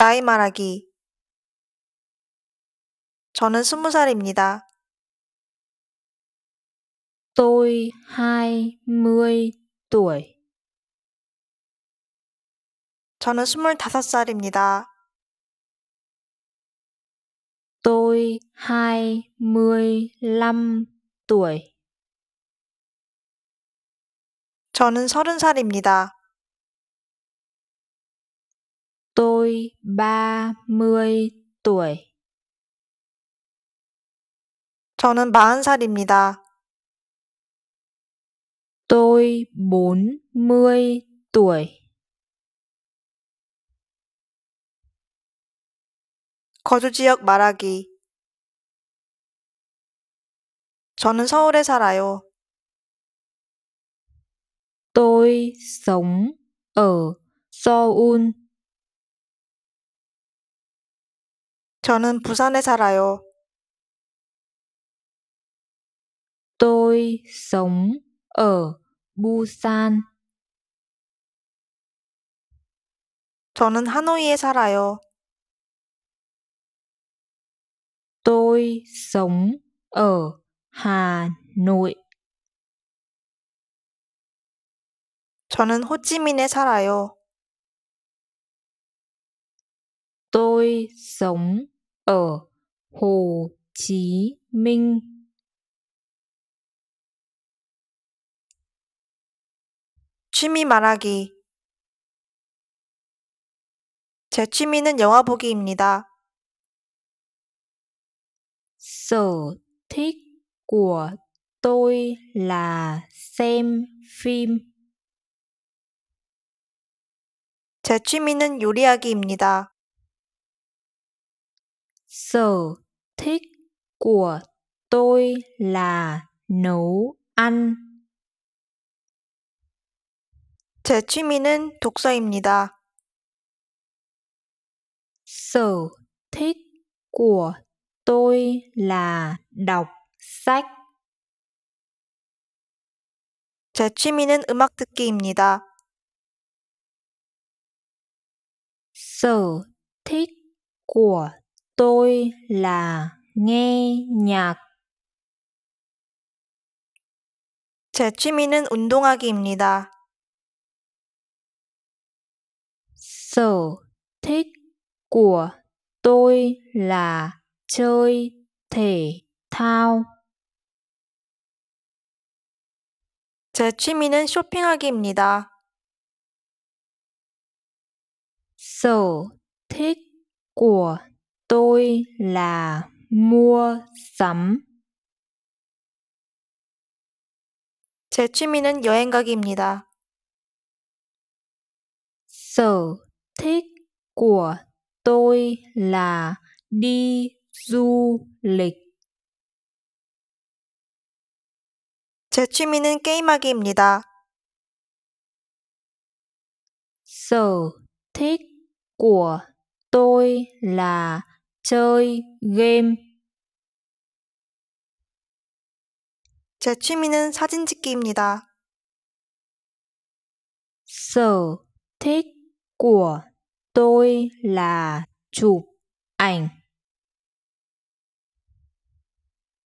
나이 말하기. 저는 스무 살입니다. Tôi hai mươi tuổi. 저는 스물다섯 살입니다. Tôi hai mươi lăm tuổi. 저는 서른 살입니다. Tôi ba mươi tuổi. 저는 40살입니다. Tôi bốn mươi tuổi. 거주 지역 말하기. 저는 서울에 살아요. Tôi sống ở Seoul. 저는 부산에 살아요. Tôi sống ở Busan. 저는 하노이에 살아요. Tôi sống ở Hà Nội. 저는 호찌민에 살아요. Tôi sống ở Hồ Chí Minh. 취미 말하기. 제 취미는 영화 보기입니다. Sở thích của tôi là xem phim. 제 취미는 요리하기입니다. sở thích của tôi là nấu ăn. 제 취미는 독서입니다. sở thích của tôi là đọc sách. 제 취미는 음악 듣기입니다. sở thích của Tôi là nghe nhạc. 제 취미는 운동하기입니다. Sở thích của tôi là chơi thể thao. 제 취미는 쇼핑하기입니다. Sở thích của tôi là mua sắm. 제 취미는 여행 가기입니다. sở thích của tôi là đi du lịch. 제 취미는 게임하기입니다. sở thích của tôi là chơi game. 제 취미는 사진 찍기입니다. sở thích của tôi là chụp ảnh.